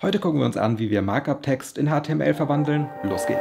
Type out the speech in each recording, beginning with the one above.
Heute gucken wir uns an, wie wir Markup-Text in HTML verwandeln. Los geht's!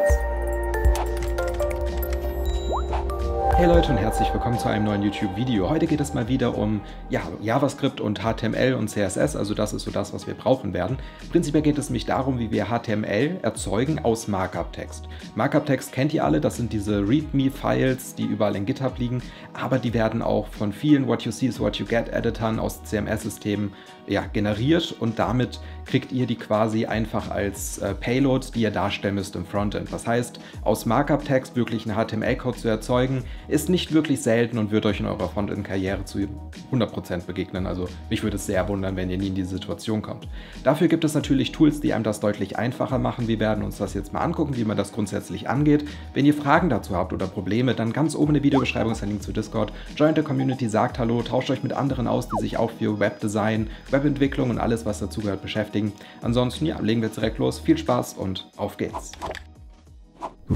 Hey Leute und herzlich willkommen zu einem neuen YouTube-Video. Heute geht es mal wieder um ja, JavaScript und HTML und CSS, also das ist so das, was wir brauchen werden. Prinzipiell geht es mich darum, wie wir HTML erzeugen aus Markup-Text. Markup-Text kennt ihr alle, das sind diese README-Files, die überall in GitHub liegen, aber die werden auch von vielen What You See is What You Get-Editern aus CMS-Systemen ja, generiert und damit kriegt ihr die quasi einfach als äh, Payload, die ihr darstellen müsst im Frontend. Das heißt, aus Markup-Text wirklich einen HTML-Code zu erzeugen, ist nicht wirklich selten und wird euch in eurer Frontend-Karriere zu 100% begegnen. Also mich würde es sehr wundern, wenn ihr nie in diese Situation kommt. Dafür gibt es natürlich Tools, die einem das deutlich einfacher machen. Wir werden uns das jetzt mal angucken, wie man das grundsätzlich angeht. Wenn ihr Fragen dazu habt oder Probleme, dann ganz oben in der Videobeschreibung ist ein Link zu Discord. Joint der Community, sagt Hallo, tauscht euch mit anderen aus, die sich auch für Webdesign, Web Webentwicklung und alles, was dazugehört, beschäftigen. Ansonsten, ja, legen wir direkt los. Viel Spaß und auf geht's.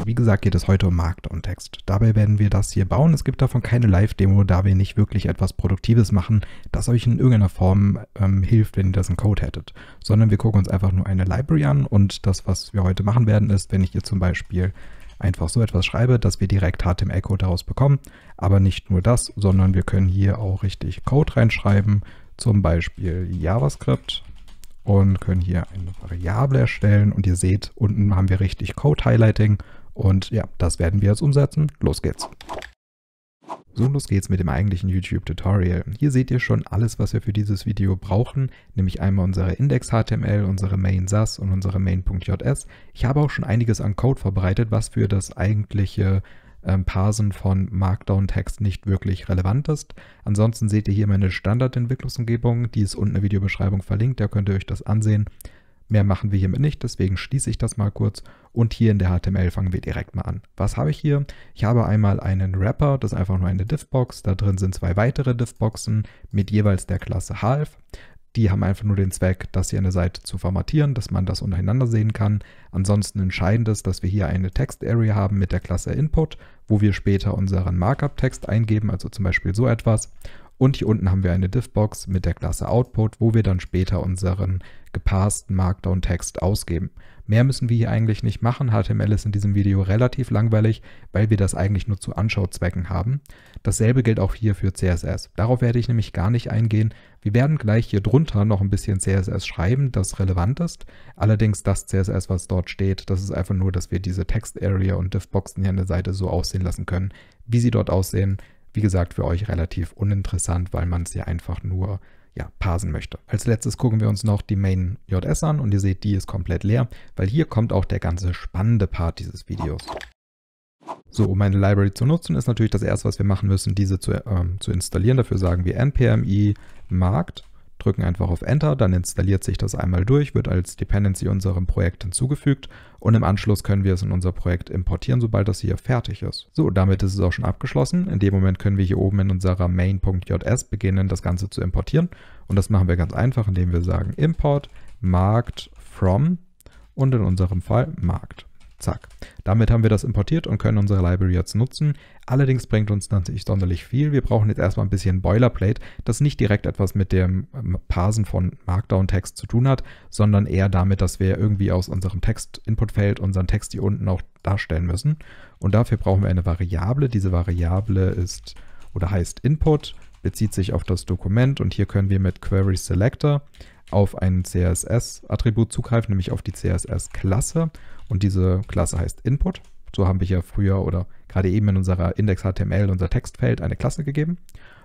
Wie gesagt, geht es heute um Markt und Text. Dabei werden wir das hier bauen. Es gibt davon keine Live-Demo, da wir nicht wirklich etwas Produktives machen, das euch in irgendeiner Form ähm, hilft, wenn ihr das in Code hättet. Sondern wir gucken uns einfach nur eine Library an und das, was wir heute machen werden, ist, wenn ich hier zum Beispiel einfach so etwas schreibe, dass wir direkt HTML-Code daraus bekommen. Aber nicht nur das, sondern wir können hier auch richtig Code reinschreiben zum Beispiel JavaScript und können hier eine Variable erstellen und ihr seht, unten haben wir richtig Code Highlighting und ja, das werden wir jetzt umsetzen. Los geht's. So, los geht's mit dem eigentlichen YouTube-Tutorial. Hier seht ihr schon alles, was wir für dieses Video brauchen, nämlich einmal unsere Index.html, unsere main und unsere Main.js. Ich habe auch schon einiges an Code vorbereitet, was für das eigentliche ähm, Parsen von Markdown-Text nicht wirklich relevant ist. Ansonsten seht ihr hier meine Standardentwicklungsumgebung, die ist unten in der Videobeschreibung verlinkt, da könnt ihr euch das ansehen. Mehr machen wir hiermit nicht, deswegen schließe ich das mal kurz und hier in der HTML fangen wir direkt mal an. Was habe ich hier? Ich habe einmal einen Wrapper, das ist einfach nur eine Diffbox, da drin sind zwei weitere Diffboxen mit jeweils der Klasse Half. Die haben einfach nur den Zweck, dass sie eine Seite zu formatieren, dass man das untereinander sehen kann. Ansonsten entscheidend ist, dass wir hier eine Text-Area haben mit der Klasse Input, wo wir später unseren Markup-Text eingeben, also zum Beispiel so etwas. Und hier unten haben wir eine Diffbox mit der Klasse Output, wo wir dann später unseren gepassten Markdown-Text ausgeben. Mehr müssen wir hier eigentlich nicht machen. HTML ist in diesem Video relativ langweilig, weil wir das eigentlich nur zu Anschauzwecken haben. Dasselbe gilt auch hier für CSS. Darauf werde ich nämlich gar nicht eingehen. Wir werden gleich hier drunter noch ein bisschen CSS schreiben, das relevant ist. Allerdings das CSS, was dort steht, das ist einfach nur, dass wir diese Text-Area und Diffboxen hier an der Seite so aussehen lassen können, wie sie dort aussehen. Wie gesagt, für euch relativ uninteressant, weil man es ja einfach nur ja, parsen möchte. Als letztes gucken wir uns noch die Main JS an und ihr seht, die ist komplett leer, weil hier kommt auch der ganze spannende Part dieses Videos. So, um eine Library zu nutzen, ist natürlich das erste, was wir machen müssen, diese zu, ähm, zu installieren. Dafür sagen wir npmi markt drücken einfach auf Enter, dann installiert sich das einmal durch, wird als Dependency unserem Projekt hinzugefügt und im Anschluss können wir es in unser Projekt importieren, sobald das hier fertig ist. So, damit ist es auch schon abgeschlossen. In dem Moment können wir hier oben in unserer main.js beginnen, das Ganze zu importieren und das machen wir ganz einfach, indem wir sagen import markt from und in unserem Fall markt. Zack. Damit haben wir das importiert und können unsere Library jetzt nutzen. Allerdings bringt uns natürlich sonderlich viel. Wir brauchen jetzt erstmal ein bisschen Boilerplate, das nicht direkt etwas mit dem ähm, Parsen von Markdown-Text zu tun hat, sondern eher damit, dass wir irgendwie aus unserem Text-Input-Feld unseren Text hier unten auch darstellen müssen. Und dafür brauchen wir eine Variable. Diese Variable ist oder heißt Input, bezieht sich auf das Dokument und hier können wir mit Query Selector auf ein CSS-Attribut zugreifen, nämlich auf die CSS-Klasse. Und diese Klasse heißt Input. So haben wir ja früher oder gerade eben in unserer Index.html, unser Textfeld, eine Klasse gegeben.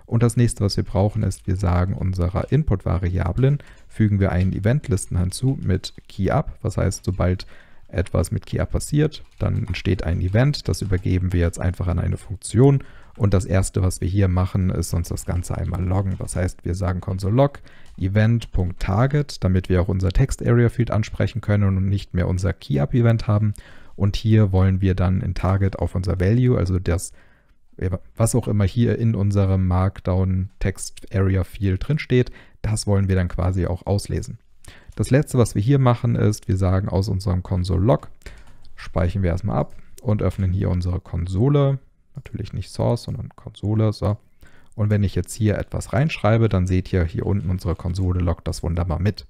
Und das nächste, was wir brauchen, ist, wir sagen unserer Input-Variablen, fügen wir einen Event-Listen hinzu mit KeyUp. Was heißt, sobald etwas mit KeyUp passiert, dann entsteht ein Event. Das übergeben wir jetzt einfach an eine Funktion und das erste, was wir hier machen, ist uns das Ganze einmal loggen. Das heißt, wir sagen console.log event.target, damit wir auch unser Text Area Field ansprechen können und nicht mehr unser Key-Up Event haben. Und hier wollen wir dann in Target auf unser Value, also das, was auch immer hier in unserem Markdown Text Area Field drin steht, das wollen wir dann quasi auch auslesen. Das letzte, was wir hier machen, ist, wir sagen aus unserem Console-Log, speichern wir erstmal ab und öffnen hier unsere Konsole natürlich nicht Source, sondern Konsole. So. Und wenn ich jetzt hier etwas reinschreibe, dann seht ihr hier unten, unsere Konsole lockt das wunderbar mit.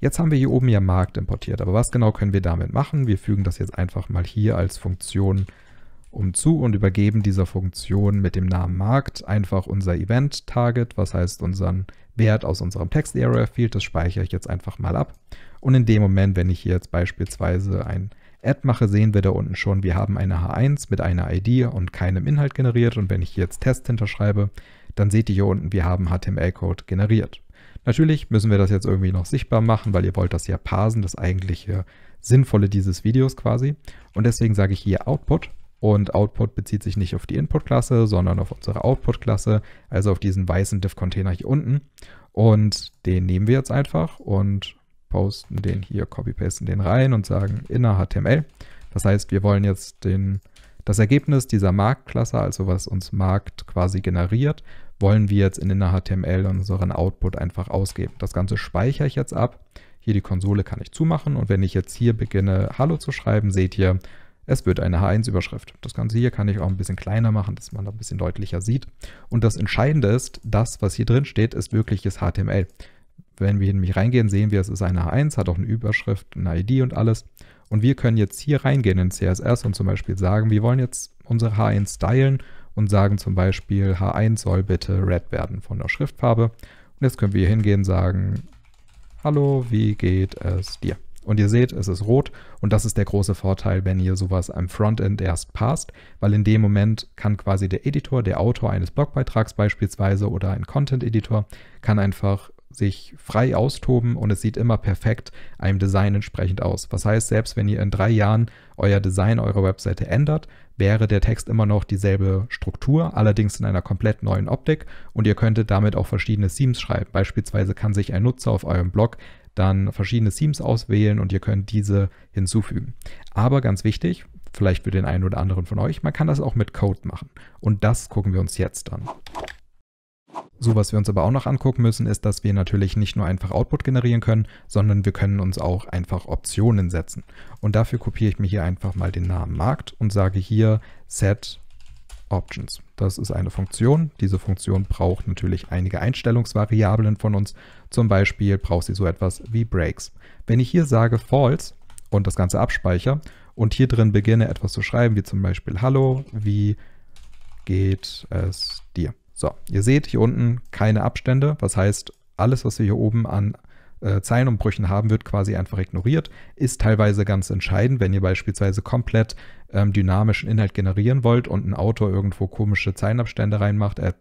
Jetzt haben wir hier oben ja Markt importiert, aber was genau können wir damit machen? Wir fügen das jetzt einfach mal hier als Funktion um zu und übergeben dieser Funktion mit dem Namen Markt einfach unser Event Target, was heißt unseren Wert aus unserem Text Area Field, das speichere ich jetzt einfach mal ab. Und in dem Moment, wenn ich hier jetzt beispielsweise ein Add-Mache, sehen wir da unten schon, wir haben eine H1 mit einer ID und keinem Inhalt generiert. Und wenn ich jetzt Test hinterschreibe, dann seht ihr hier unten, wir haben HTML-Code generiert. Natürlich müssen wir das jetzt irgendwie noch sichtbar machen, weil ihr wollt das ja parsen, das eigentliche Sinnvolle dieses Videos quasi. Und deswegen sage ich hier Output. Und Output bezieht sich nicht auf die Input-Klasse, sondern auf unsere Output-Klasse, also auf diesen weißen div container hier unten. Und den nehmen wir jetzt einfach und posten den hier, copy-pasten den rein und sagen inner HTML. Das heißt, wir wollen jetzt den, das Ergebnis dieser Marktklasse, also was uns Markt quasi generiert, wollen wir jetzt in inner HTML unseren Output einfach ausgeben. Das Ganze speichere ich jetzt ab. Hier die Konsole kann ich zumachen und wenn ich jetzt hier beginne, Hallo zu schreiben, seht ihr, es wird eine H1-Überschrift. Das Ganze hier kann ich auch ein bisschen kleiner machen, dass man da ein bisschen deutlicher sieht. Und das Entscheidende ist, das, was hier drin steht, ist wirkliches HTML wenn wir nämlich reingehen, sehen wir, es ist eine H1, hat auch eine Überschrift, eine ID und alles. Und wir können jetzt hier reingehen in CSS und zum Beispiel sagen, wir wollen jetzt unsere H1 stylen und sagen zum Beispiel, H1 soll bitte red werden von der Schriftfarbe. Und jetzt können wir hier hingehen und sagen, hallo, wie geht es dir? Und ihr seht, es ist rot und das ist der große Vorteil, wenn ihr sowas am Frontend erst passt, weil in dem Moment kann quasi der Editor, der Autor eines Blogbeitrags beispielsweise oder ein Content-Editor, kann einfach sich frei austoben und es sieht immer perfekt einem Design entsprechend aus. Was heißt, selbst wenn ihr in drei Jahren euer Design eurer Webseite ändert, wäre der Text immer noch dieselbe Struktur, allerdings in einer komplett neuen Optik und ihr könntet damit auch verschiedene Themes schreiben. Beispielsweise kann sich ein Nutzer auf eurem Blog dann verschiedene Themes auswählen und ihr könnt diese hinzufügen. Aber ganz wichtig, vielleicht für den einen oder anderen von euch, man kann das auch mit Code machen und das gucken wir uns jetzt an. So, was wir uns aber auch noch angucken müssen, ist, dass wir natürlich nicht nur einfach Output generieren können, sondern wir können uns auch einfach Optionen setzen. Und dafür kopiere ich mir hier einfach mal den Namen Markt und sage hier set options. Das ist eine Funktion. Diese Funktion braucht natürlich einige Einstellungsvariablen von uns. Zum Beispiel braucht sie so etwas wie breaks. Wenn ich hier sage false und das Ganze abspeichere und hier drin beginne etwas zu schreiben, wie zum Beispiel Hallo, wie geht es dir? So, ihr seht hier unten keine Abstände. Was heißt, alles, was wir hier oben an äh, Zeilenumbrüchen haben, wird quasi einfach ignoriert. Ist teilweise ganz entscheidend, wenn ihr beispielsweise komplett ähm, dynamischen Inhalt generieren wollt und ein Autor irgendwo komische Zeilenabstände reinmacht, äh,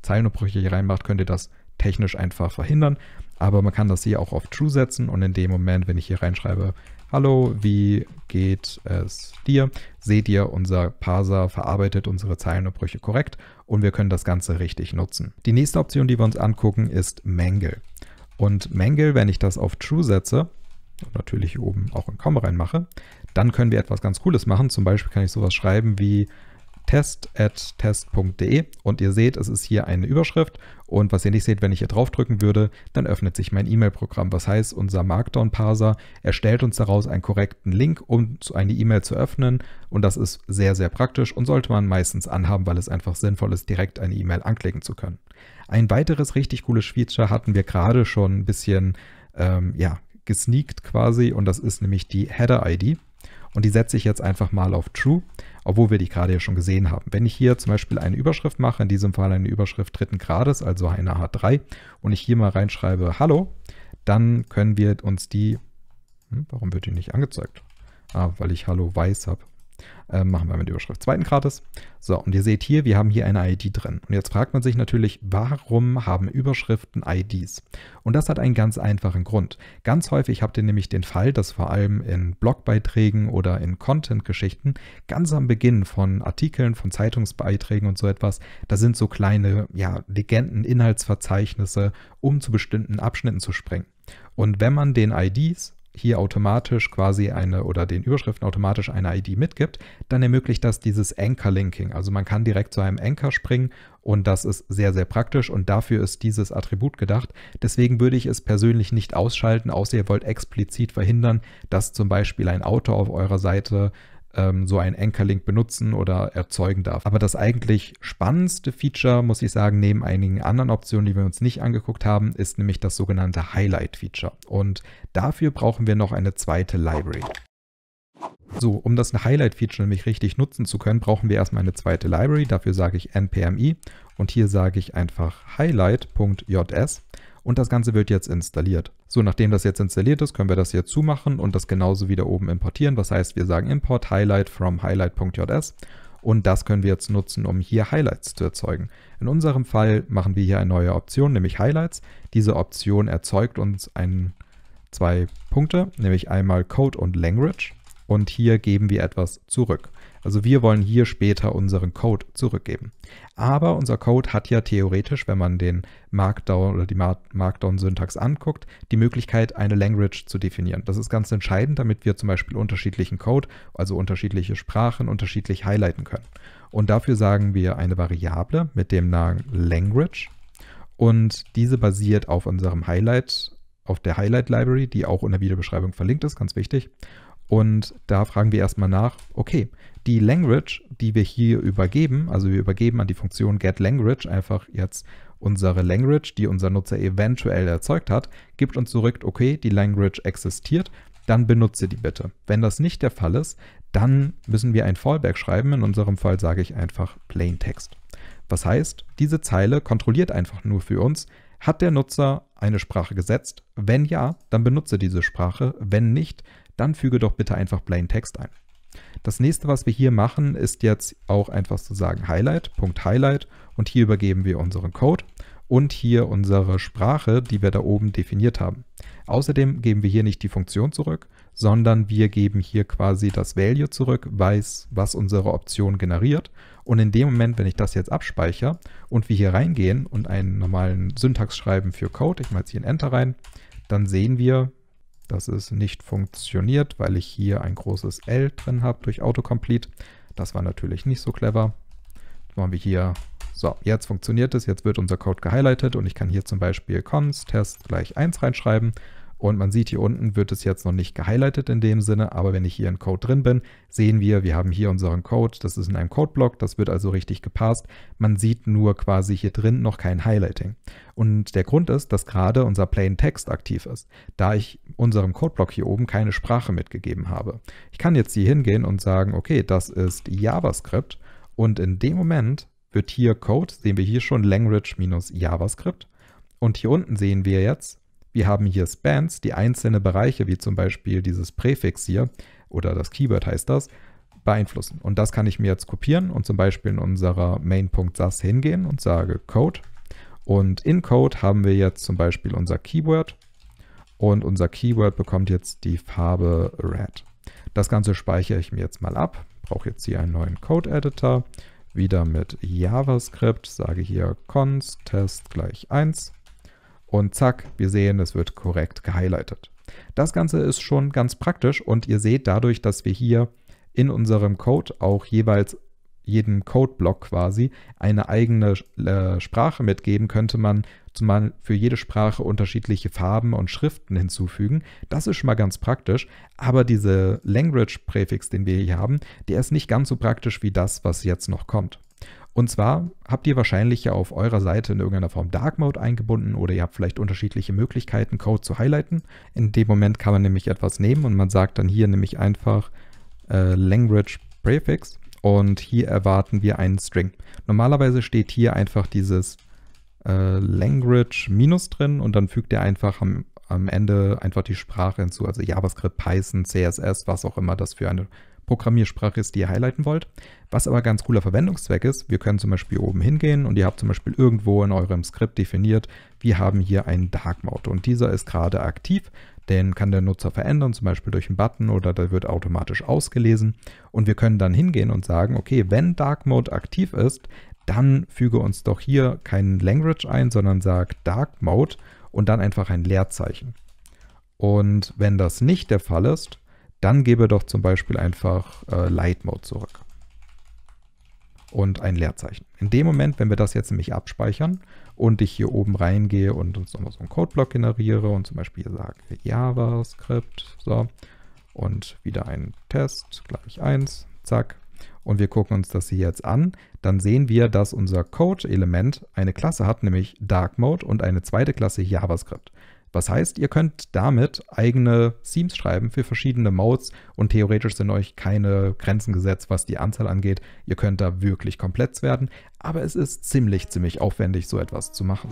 Zeilenumbrüche hier reinmacht, könnt ihr das technisch einfach verhindern. Aber man kann das hier auch auf True setzen und in dem Moment, wenn ich hier reinschreibe, Hallo, wie geht es dir? Seht ihr, unser Parser verarbeitet unsere Zeilenumbrüche korrekt und wir können das Ganze richtig nutzen. Die nächste Option, die wir uns angucken, ist Mangle. Und Mangle, wenn ich das auf True setze, und natürlich hier oben auch in Komma reinmache, dann können wir etwas ganz Cooles machen. Zum Beispiel kann ich sowas schreiben wie test.de und ihr seht, es ist hier eine Überschrift und was ihr nicht seht, wenn ich hier draufdrücken würde, dann öffnet sich mein E-Mail-Programm. Was heißt, unser Markdown-Parser erstellt uns daraus einen korrekten Link, um eine E-Mail zu öffnen. Und das ist sehr, sehr praktisch und sollte man meistens anhaben, weil es einfach sinnvoll ist, direkt eine E-Mail anklicken zu können. Ein weiteres richtig cooles Feature hatten wir gerade schon ein bisschen, ähm, ja, gesneakt quasi und das ist nämlich die Header-ID. Und die setze ich jetzt einfach mal auf True, obwohl wir die gerade ja schon gesehen haben. Wenn ich hier zum Beispiel eine Überschrift mache, in diesem Fall eine Überschrift dritten Grades, also eine H3, und ich hier mal reinschreibe Hallo, dann können wir uns die, hm, warum wird die nicht angezeigt? Ah, weil ich Hallo weiß habe äh, machen wir mit der Überschrift zweiten Grades. So, und ihr seht hier, wir haben hier eine ID drin. Und jetzt fragt man sich natürlich, warum haben Überschriften IDs? Und das hat einen ganz einfachen Grund. Ganz häufig habt ihr nämlich den Fall, dass vor allem in Blogbeiträgen oder in Content-Geschichten ganz am Beginn von Artikeln, von Zeitungsbeiträgen und so etwas, da sind so kleine ja, Legenden, Inhaltsverzeichnisse, um zu bestimmten Abschnitten zu springen. Und wenn man den IDs hier automatisch quasi eine oder den Überschriften automatisch eine ID mitgibt, dann ermöglicht das dieses Anchor-Linking. Also man kann direkt zu einem Anchor springen und das ist sehr, sehr praktisch und dafür ist dieses Attribut gedacht. Deswegen würde ich es persönlich nicht ausschalten, außer ihr wollt explizit verhindern, dass zum Beispiel ein Auto auf eurer Seite ähm, so einen Anchor-Link benutzen oder erzeugen darf. Aber das eigentlich spannendste Feature, muss ich sagen, neben einigen anderen Optionen, die wir uns nicht angeguckt haben, ist nämlich das sogenannte Highlight-Feature. Und dafür brauchen wir noch eine zweite Library. So, um das Highlight-Feature nämlich richtig nutzen zu können, brauchen wir erstmal eine zweite Library. Dafür sage ich npmi und hier sage ich einfach highlight.js und das Ganze wird jetzt installiert. So, nachdem das jetzt installiert ist, können wir das hier zumachen und das genauso wieder oben importieren. Was heißt, wir sagen import highlight from highlight.js und das können wir jetzt nutzen, um hier Highlights zu erzeugen. In unserem Fall machen wir hier eine neue Option, nämlich Highlights. Diese Option erzeugt uns ein, zwei Punkte, nämlich einmal Code und Language und hier geben wir etwas zurück. Also wir wollen hier später unseren Code zurückgeben. Aber unser Code hat ja theoretisch, wenn man den Markdown oder die Markdown-Syntax anguckt, die Möglichkeit, eine Language zu definieren. Das ist ganz entscheidend, damit wir zum Beispiel unterschiedlichen Code, also unterschiedliche Sprachen, unterschiedlich highlighten können. Und dafür sagen wir eine Variable mit dem Namen Language. Und diese basiert auf unserem Highlight, auf der Highlight Library, die auch in der Videobeschreibung verlinkt ist, ganz wichtig. Und da fragen wir erstmal nach, okay, die Language, die wir hier übergeben, also wir übergeben an die Funktion getLanguage einfach jetzt unsere Language, die unser Nutzer eventuell erzeugt hat, gibt uns zurück, okay, die Language existiert, dann benutze die bitte. Wenn das nicht der Fall ist, dann müssen wir ein Fallback schreiben. In unserem Fall sage ich einfach Plain Text. Was heißt, diese Zeile kontrolliert einfach nur für uns, hat der Nutzer eine Sprache gesetzt? Wenn ja, dann benutze diese Sprache. Wenn nicht, dann füge doch bitte einfach Plain Text ein. Das nächste, was wir hier machen, ist jetzt auch einfach zu sagen Highlight, Punkt Highlight und hier übergeben wir unseren Code und hier unsere Sprache, die wir da oben definiert haben. Außerdem geben wir hier nicht die Funktion zurück, sondern wir geben hier quasi das Value zurück, weiß, was unsere Option generiert. Und in dem Moment, wenn ich das jetzt abspeichere und wir hier reingehen und einen normalen Syntax schreiben für Code, ich mache jetzt hier ein Enter rein, dann sehen wir, dass es nicht funktioniert, weil ich hier ein großes L drin habe durch Autocomplete. Das war natürlich nicht so clever. Jetzt machen wir hier, so, jetzt funktioniert es, jetzt wird unser Code gehighlightet und ich kann hier zum Beispiel const test gleich 1 reinschreiben und man sieht hier unten wird es jetzt noch nicht gehighlightet in dem Sinne, aber wenn ich hier in Code drin bin, sehen wir, wir haben hier unseren Code, das ist in einem Codeblock, das wird also richtig gepasst. Man sieht nur quasi hier drin noch kein Highlighting. Und der Grund ist, dass gerade unser Plain Text aktiv ist, da ich unserem Codeblock hier oben keine Sprache mitgegeben habe. Ich kann jetzt hier hingehen und sagen, okay, das ist JavaScript und in dem Moment wird hier Code, sehen wir hier schon Language-JavaScript. Und hier unten sehen wir jetzt, wir haben hier Spans, die einzelne Bereiche, wie zum Beispiel dieses Präfix hier oder das Keyword heißt das, beeinflussen. Und das kann ich mir jetzt kopieren und zum Beispiel in unserer main.sas hingehen und sage Code. Und in Code haben wir jetzt zum Beispiel unser Keyword und unser Keyword bekommt jetzt die Farbe Red. Das Ganze speichere ich mir jetzt mal ab, brauche jetzt hier einen neuen Code-Editor, wieder mit JavaScript, sage hier const test gleich 1 und zack, wir sehen, es wird korrekt gehighlightet. Das Ganze ist schon ganz praktisch und ihr seht dadurch, dass wir hier in unserem Code auch jeweils jedem Codeblock quasi eine eigene äh, Sprache mitgeben, könnte man zumal für jede Sprache unterschiedliche Farben und Schriften hinzufügen. Das ist schon mal ganz praktisch, aber diese Language-Präfix, den wir hier haben, der ist nicht ganz so praktisch wie das, was jetzt noch kommt. Und zwar habt ihr wahrscheinlich ja auf eurer Seite in irgendeiner Form Dark Mode eingebunden oder ihr habt vielleicht unterschiedliche Möglichkeiten, Code zu highlighten. In dem Moment kann man nämlich etwas nehmen und man sagt dann hier nämlich einfach äh, Language Prefix und hier erwarten wir einen String. Normalerweise steht hier einfach dieses äh, Language minus drin und dann fügt er einfach am, am Ende einfach die Sprache hinzu, also JavaScript, Python, CSS, was auch immer das für eine Programmiersprache ist, die ihr highlighten wollt. Was aber ganz cooler Verwendungszweck ist, wir können zum Beispiel oben hingehen und ihr habt zum Beispiel irgendwo in eurem Skript definiert, wir haben hier einen Dark Mode und dieser ist gerade aktiv. Den kann der Nutzer verändern, zum Beispiel durch einen Button oder der wird automatisch ausgelesen. Und wir können dann hingehen und sagen, okay, wenn Dark Mode aktiv ist, dann füge uns doch hier keinen Language ein, sondern sag Dark Mode und dann einfach ein Leerzeichen. Und wenn das nicht der Fall ist, dann gebe doch zum Beispiel einfach äh, Light Mode zurück. Und ein Leerzeichen. In dem Moment, wenn wir das jetzt nämlich abspeichern und ich hier oben reingehe und uns nochmal so einen Codeblock generiere und zum Beispiel sage JavaScript, so, und wieder ein Test gleich 1, zack, und wir gucken uns das hier jetzt an, dann sehen wir, dass unser Code-Element eine Klasse hat, nämlich Dark Mode und eine zweite Klasse JavaScript. Was heißt, ihr könnt damit eigene Themes schreiben für verschiedene Modes und theoretisch sind euch keine Grenzen gesetzt, was die Anzahl angeht. Ihr könnt da wirklich komplett werden, aber es ist ziemlich, ziemlich aufwendig, so etwas zu machen.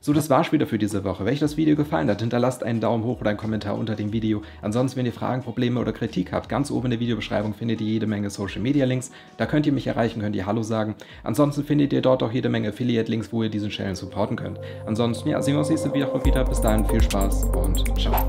So, das war's wieder für diese Woche. Wenn euch das Video gefallen hat, hinterlasst einen Daumen hoch oder einen Kommentar unter dem Video. Ansonsten, wenn ihr Fragen, Probleme oder Kritik habt, ganz oben in der Videobeschreibung findet ihr jede Menge Social Media Links. Da könnt ihr mich erreichen, könnt ihr Hallo sagen. Ansonsten findet ihr dort auch jede Menge Affiliate Links, wo ihr diesen Channel supporten könnt. Ansonsten, ja, sehen wir uns nächste Woche wieder. Bis dahin, viel Spaß und ciao.